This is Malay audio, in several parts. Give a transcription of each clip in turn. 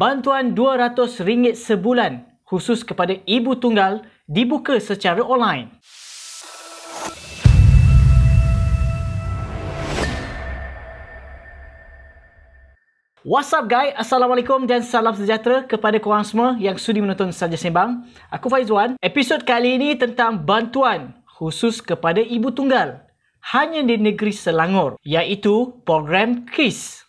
Bantuan RM200 sebulan khusus kepada ibu tunggal dibuka secara online. What's up guys? Assalamualaikum dan salam sejahtera kepada korang semua yang sudi menonton Saja Sembang. Aku Faizwan. Episod kali ini tentang bantuan khusus kepada ibu tunggal hanya di negeri Selangor iaitu program KIS.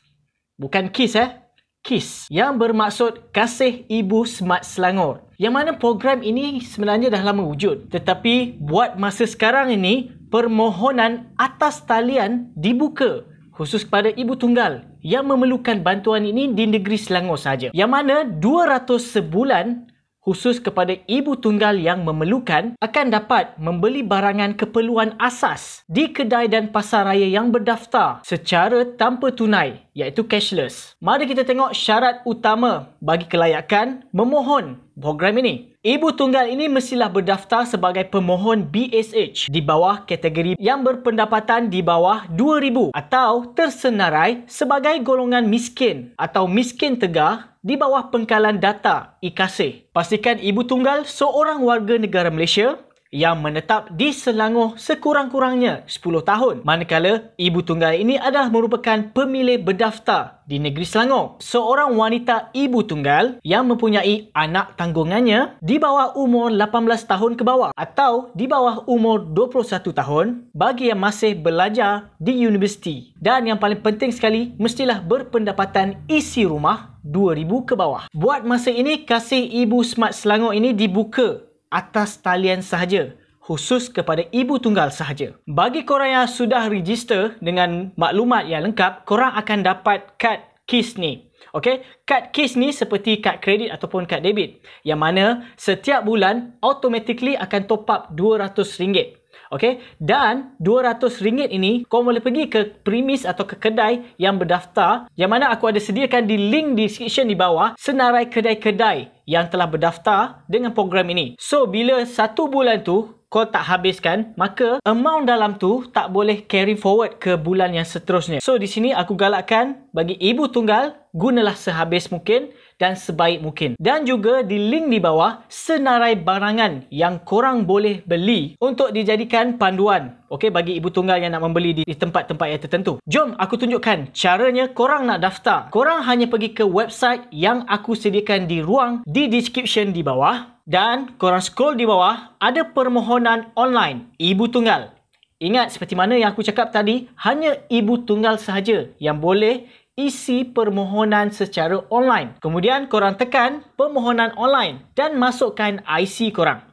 Bukan KIS eh, KISS yang bermaksud Kasih Ibu Smart Selangor. Yang mana program ini sebenarnya dah lama wujud. Tetapi buat masa sekarang ini, permohonan atas talian dibuka khusus kepada ibu tunggal yang memerlukan bantuan ini di negeri Selangor saja. Yang mana 200 sebulan khusus kepada ibu tunggal yang memerlukan akan dapat membeli barangan keperluan asas di kedai dan pasar raya yang berdaftar secara tanpa tunai iaitu cashless. Mari kita tengok syarat utama bagi kelayakan memohon program ini. Ibu tunggal ini mestilah berdaftar sebagai pemohon BSH di bawah kategori yang berpendapatan di bawah 2000 atau tersenarai sebagai golongan miskin atau miskin tegar di bawah pengkalan data IKASE. Pastikan ibu tunggal seorang warga negara Malaysia yang menetap di Selangor sekurang-kurangnya 10 tahun. Manakala ibu tunggal ini adalah merupakan pemilih berdaftar di negeri Selangor. Seorang wanita ibu tunggal yang mempunyai anak tanggungannya di bawah umur 18 tahun ke bawah atau di bawah umur 21 tahun bagi yang masih belajar di universiti. Dan yang paling penting sekali mestilah berpendapatan isi rumah 2000 ke bawah. Buat masa ini kasih ibu Smart Selangor ini dibuka atas talian sahaja khusus kepada ibu tunggal sahaja. Bagi korang yang sudah register dengan maklumat yang lengkap, korang akan dapat kad KIS ni. Okey, kad KIS ni seperti kad kredit ataupun kad debit yang mana setiap bulan automatically akan top up RM200. Okay? Dan RM200 ini kau boleh pergi ke premis atau ke kedai yang berdaftar yang mana aku ada sediakan di link description di bawah senarai kedai-kedai yang telah berdaftar dengan program ini. So, bila satu bulan tu kau tak habiskan, maka amount dalam tu tak boleh carry forward ke bulan yang seterusnya. So, di sini aku galakkan bagi ibu tunggal gunalah sehabis mungkin dan sebaik mungkin. Dan juga di link di bawah, senarai barangan yang korang boleh beli untuk dijadikan panduan. Okey, bagi ibu tunggal yang nak membeli di tempat-tempat yang tertentu. Jom aku tunjukkan caranya korang nak daftar. Korang hanya pergi ke website yang aku sediakan di ruang di description di bawah. Dan korang scroll di bawah, ada permohonan online ibu tunggal. Ingat seperti mana yang aku cakap tadi, hanya ibu tunggal sahaja yang boleh isi permohonan secara online. Kemudian korang tekan permohonan online dan masukkan IC korang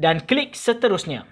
dan klik seterusnya.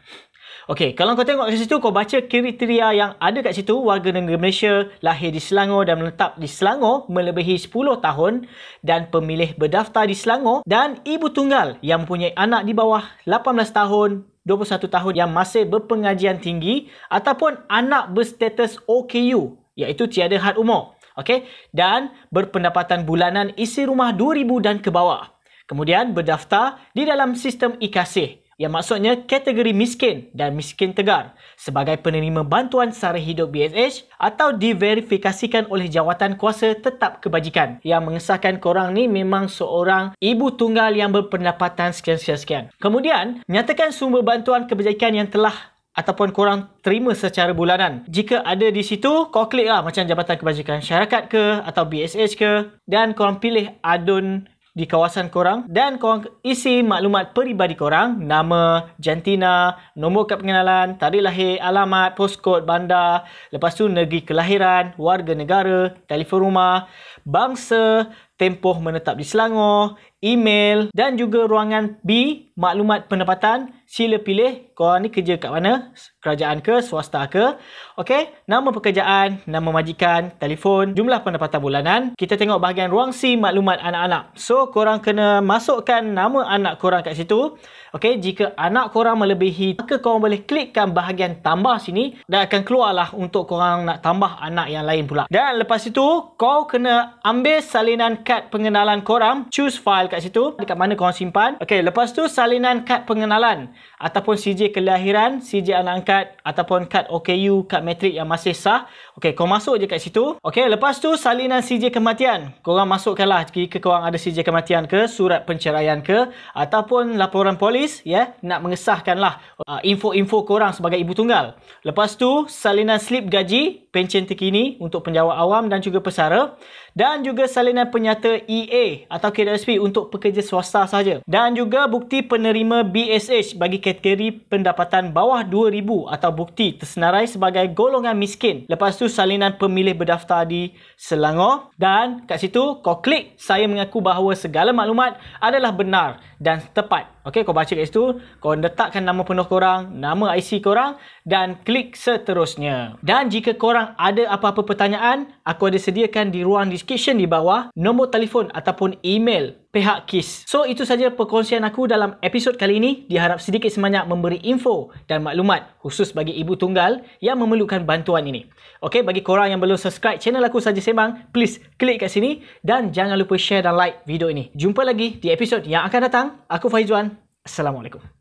Okey, kalau kau tengok kat situ, kau baca kriteria yang ada kat situ, warga negara Malaysia lahir di Selangor dan menetap di Selangor melebihi 10 tahun dan pemilih berdaftar di Selangor dan ibu tunggal yang mempunyai anak di bawah 18 tahun 21 tahun yang masih berpengajian tinggi ataupun anak berstatus OKU iaitu tiada had umur okay? dan berpendapatan bulanan isi rumah RM2,000 dan ke bawah. Kemudian berdaftar di dalam sistem ikasih yang maksudnya kategori miskin dan miskin tegar sebagai penerima bantuan sara hidup BSH atau diverifikasikan oleh jawatan kuasa tetap kebajikan yang mengesahkan korang ni memang seorang ibu tunggal yang berpendapatan sekian-sekian. Kemudian, nyatakan sumber bantuan kebajikan yang telah ataupun korang terima secara bulanan. Jika ada di situ, kau kliklah macam Jabatan Kebajikan Syarikat ke atau BSH ke dan korang pilih adun di kawasan korang dan korang isi maklumat peribadi korang nama, jantina, nombor kad pengenalan, tarikh lahir, alamat, postcode, bandar lepas tu negeri kelahiran, warga negara, telefon rumah, bangsa, tempoh menetap di Selangor, email dan juga ruangan B, maklumat pendapatan sila pilih korang ni kerja kat mana kerajaan ke swasta ke okey nama pekerjaan nama majikan telefon jumlah pendapatan bulanan kita tengok bahagian ruang si maklumat anak-anak so korang kena masukkan nama anak korang kat situ okey jika anak korang melebihi maka korang boleh klikkan bahagian tambah sini dan akan keluarlah untuk korang nak tambah anak yang lain pula dan lepas itu kau kena ambil salinan kad pengenalan korang choose file kat situ dekat mana korang simpan okey lepas tu salinan kad pengenalan ataupun CJ kelahiran, CJ anak angkat ataupun kad OKU, kad metrik yang masih sah. Okey, kau masuk je kat situ. Okey, lepas tu salinan CJ kematian. Kau orang masukkanlah jika kau orang ada CJ kematian ke, surat penceraian ke ataupun laporan polis ya yeah, nak mengesahkanlah uh, info-info kau orang sebagai ibu tunggal. Lepas tu salinan slip gaji, pencen terkini untuk penjawat awam dan juga pesara dan juga salinan penyata EA atau KWSP untuk pekerja swasta saja. Dan juga bukti penerima BSH bagi bagi kategori pendapatan bawah 2000 atau bukti tersenarai sebagai golongan miskin. Lepas tu salinan pemilih berdaftar di Selangor dan kat situ kau klik saya mengaku bahawa segala maklumat adalah benar dan tepat. Okey kau baca kat situ, kau letakkan nama penuh orang, nama IC korang dan klik seterusnya. Dan jika korang ada apa-apa pertanyaan, aku ada sediakan di ruang description di bawah nombor telefon ataupun email pihak KIS. So itu saja perkongsian aku dalam episod kali ini. Diharap sedikit sebanyak memberi info dan maklumat khusus bagi ibu tunggal yang memerlukan bantuan ini. Okey, bagi korang yang belum subscribe channel aku saja sembang, please klik kat sini dan jangan lupa share dan like video ini. Jumpa lagi di episod yang akan datang. Aku Faizwan. Assalamualaikum.